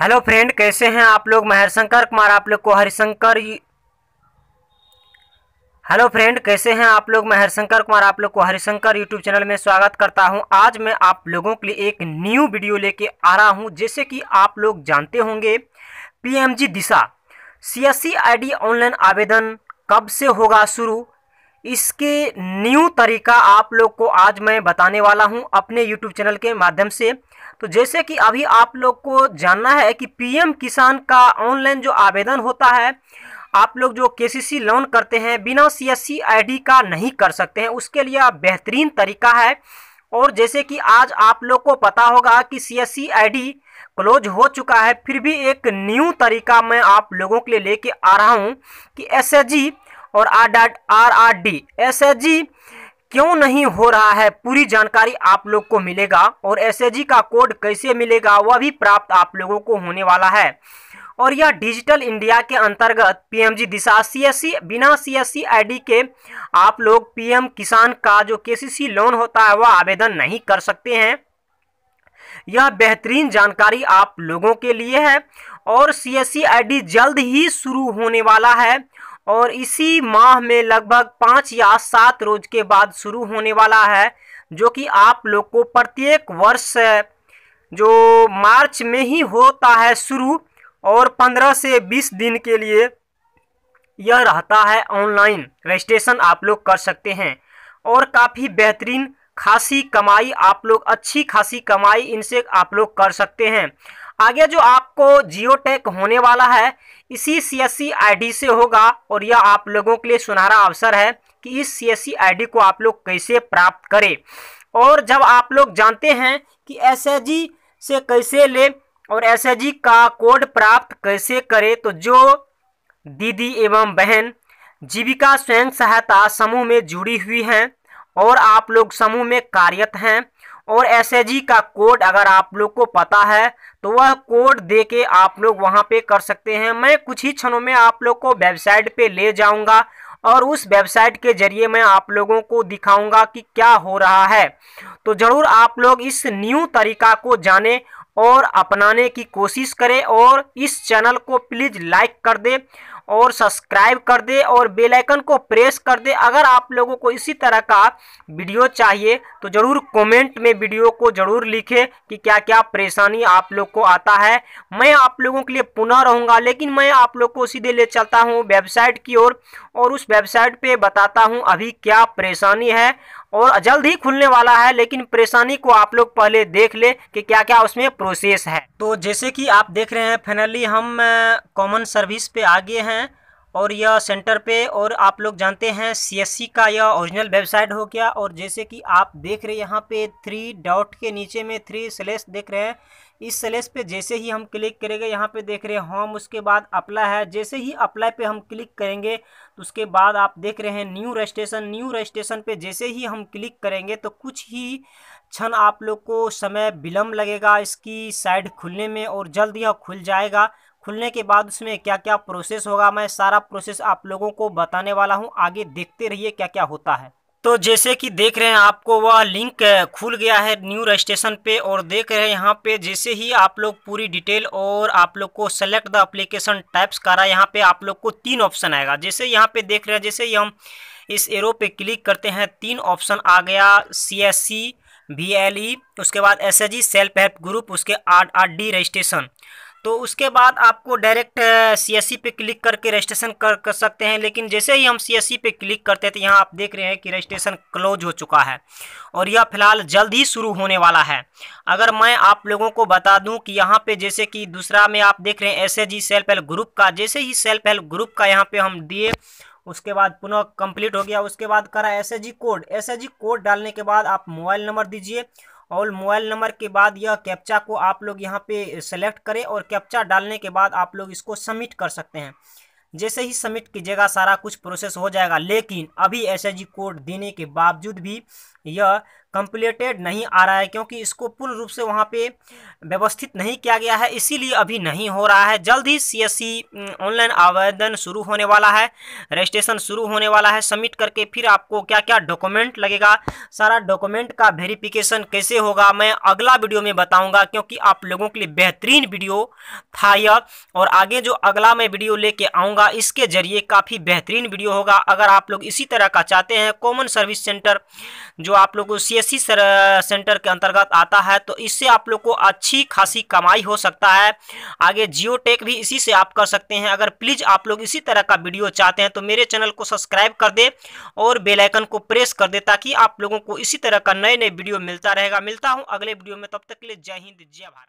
hello friend कैसे हैं आप लोग मैं हरिशंकर कुमार आप लोग को हरिशंकर हेलो फ्रेंड कैसे हैं आप लोग मैं हरिशंकर कुमार आप लोग को हरिशंकर यूट्यूब चैनल में स्वागत करता हूं आज मैं आप लोगों के लिए एक न्यू वीडियो लेके आ रहा हूं जैसे कि आप लोग जानते होंगे PMG Disha CSC ID online आवेदन कब से होगा शुरू इसके न्यू तरीका आप लोग को आज मैं बताने वाला हूँ अपने यूट्यूब चैनल के माध्यम से तो जैसे कि अभी आप लोग को जानना है कि पीएम किसान का ऑनलाइन जो आवेदन होता है आप लोग जो केसीसी लोन करते हैं बिना सीएससी आईडी का नहीं कर सकते हैं उसके लिए बेहतरीन तरीका है और जैसे कि आज आप लोग को पता होगा कि सीएससी आईडी क्लोज हो चुका है फिर भी एक न्यू तरीका मैं आप लोगों के लिए लेके आ रहा हूँ कि एस और R R R D S H G क्यों नहीं हो रहा है पूरी जानकारी आप लोग को मिलेगा और एस का कोड कैसे मिलेगा वह भी प्राप्त आप लोगों को होने वाला है और यह डिजिटल इंडिया के अंतर्गत पीएमजी दिशा सीएससी बिना सीएससी आईडी के आप लोग पीएम किसान का जो केसीसी लोन होता है वह आवेदन नहीं कर सकते हैं यह बेहतरीन जानकारी आप लोगों के लिए है और सीएससी आईडी जल्द ही शुरू होने वाला है और इसी माह में लगभग पाँच या सात रोज के बाद शुरू होने वाला है जो कि आप लोग को प्रत्येक वर्ष जो मार्च में ही होता है शुरू और पंद्रह से बीस दिन के लिए यह रहता है ऑनलाइन रजिस्ट्रेशन आप लोग कर सकते हैं और काफ़ी बेहतरीन खासी कमाई आप लोग अच्छी खासी कमाई इनसे आप लोग कर सकते हैं आगे जो आपको जियो होने वाला है इसी सी एस सी आई डी से होगा और यह आप लोगों के लिए सुनहरा अवसर है कि इस सी एस सी आई डी को आप लोग कैसे प्राप्त करें और जब आप लोग जानते हैं कि एस एच जी से कैसे ले और एस एच जी का कोड प्राप्त कैसे करें तो जो दीदी एवं बहन जीविका स्वयं सहायता समूह में जुड़ी हुई हैं और आप लोग समूह में कार्यरत हैं और एस का कोड अगर आप लोग को पता है तो वह कोड दे के आप लोग वहाँ पे कर सकते हैं मैं कुछ ही क्षणों में आप लोग को वेबसाइट पे ले जाऊँगा और उस वेबसाइट के जरिए मैं आप लोगों को दिखाऊंगा कि क्या हो रहा है तो ज़रूर आप लोग इस न्यू तरीका को जाने और अपनाने की कोशिश करें और इस चैनल को प्लीज़ लाइक कर दें और सब्सक्राइब कर दे और बेल आइकन को प्रेस कर दे अगर आप लोगों को इसी तरह का वीडियो चाहिए तो ज़रूर कमेंट में वीडियो को ज़रूर लिखें कि क्या क्या परेशानी आप लोग को आता है मैं आप लोगों के लिए पुनः रहूँगा लेकिन मैं आप लोग को सीधे ले चलता हूँ वेबसाइट की ओर और, और उस वेबसाइट पर बताता हूँ अभी क्या परेशानी है और जल्द ही खुलने वाला है लेकिन परेशानी को आप लोग पहले देख ले कि क्या क्या उसमें प्रोसेस है तो जैसे कि आप देख रहे हैं फाइनली हम कॉमन सर्विस पे आ गए हैं हैं और यह सेंटर पे और आप लोग जानते हैं सीएससी का यह ओरिजिनल वेबसाइट हो गया और जैसे कि आप देख रहे यहाँ पे थ्री डॉट के नीचे में थ्री स्लेस देख रहे हैं इस सेलेस पे जैसे ही हम क्लिक करेंगे यहाँ पे देख रहे हैं होम उसके बाद अप्लाई है जैसे ही अप्लाई पे हम क्लिक करेंगे तो उसके बाद आप देख रहे हैं न्यू रजिस्ट्रेशन न्यू रजिस्ट्रेशन पर जैसे ही हम क्लिक करेंगे तो कुछ ही क्षण आप लोग को समय विलम्ब लगेगा इसकी साइड खुलने में और जल्द यह खुल जाएगा खुलने के बाद उसमें क्या क्या प्रोसेस होगा मैं सारा प्रोसेस आप लोगों को बताने वाला हूँ आगे देखते रहिए क्या क्या होता है तो जैसे कि देख रहे हैं आपको वह लिंक खुल गया है न्यू रजिस्ट्रेशन पे और देख रहे हैं यहाँ पे जैसे ही आप लोग पूरी डिटेल और आप लोग को सेलेक्ट द अप्लीकेशन टाइप्स करा यहाँ पे आप लोग को तीन ऑप्शन आएगा जैसे यहाँ पे देख रहे हैं जैसे ही हम इस एरो पे क्लिक करते हैं तीन ऑप्शन आ गया C S C B L E उसके बाद S H G self help group उसके आर आर डी रजिस्ट्रेशन तो उसके बाद आपको डायरेक्ट सी पे क्लिक करके रजिस्ट्रेशन कर, कर सकते हैं लेकिन जैसे ही हम सी पे क्लिक करते हैं तो यहाँ आप देख रहे हैं कि रजिस्ट्रेशन क्लोज हो चुका है और यह फिलहाल जल्द ही शुरू होने वाला है अगर मैं आप लोगों को बता दूं कि यहाँ पे जैसे कि दूसरा में आप देख रहे हैं S H self help group का जैसे ही सेल्फ हेल्प ग्रुप का यहाँ पर हम दिए उसके बाद पुनः कंप्लीट हो गया उसके बाद करा एस कोड एस कोड डालने के बाद आप मोबाइल नंबर दीजिए और मोबाइल नंबर के बाद यह कैप्चा को आप लोग यहाँ पे सेलेक्ट करें और कैप्चा डालने के बाद आप लोग इसको सबमिट कर सकते हैं जैसे ही सबमिट कीजिएगा सारा कुछ प्रोसेस हो जाएगा लेकिन अभी एस कोड देने के बावजूद भी यह कंप्लीटेड नहीं आ रहा है क्योंकि इसको पूर्ण रूप से वहाँ पे व्यवस्थित नहीं किया गया है इसीलिए अभी नहीं हो रहा है जल्द ही सी ऑनलाइन आवेदन शुरू होने वाला है रजिस्ट्रेशन शुरू होने वाला है सबमिट करके फिर आपको क्या क्या डॉक्यूमेंट लगेगा सारा डॉक्यूमेंट का वेरिफिकेशन कैसे होगा मैं अगला वीडियो में बताऊँगा क्योंकि आप लोगों के लिए बेहतरीन वीडियो था यह और आगे जो अगला मैं वीडियो लेके आऊँगा इसके जरिए काफ़ी बेहतरीन वीडियो होगा अगर आप लोग इसी तरह का चाहते हैं कॉमन सर्विस सेंटर जो आप लोगों सी सीबीएसई सेंटर के अंतर्गत आता है तो इससे आप लोग को अच्छी खासी कमाई हो सकता है आगे जियो टेक भी इसी से आप कर सकते हैं अगर प्लीज़ आप लोग इसी तरह का वीडियो चाहते हैं तो मेरे चैनल को सब्सक्राइब कर दे और बेलाइकन को प्रेस कर दे ताकि आप लोगों को इसी तरह का नए नए वीडियो मिलता रहेगा मिलता हूँ अगले वीडियो में तब तक के लिए जय हिंद जय भारत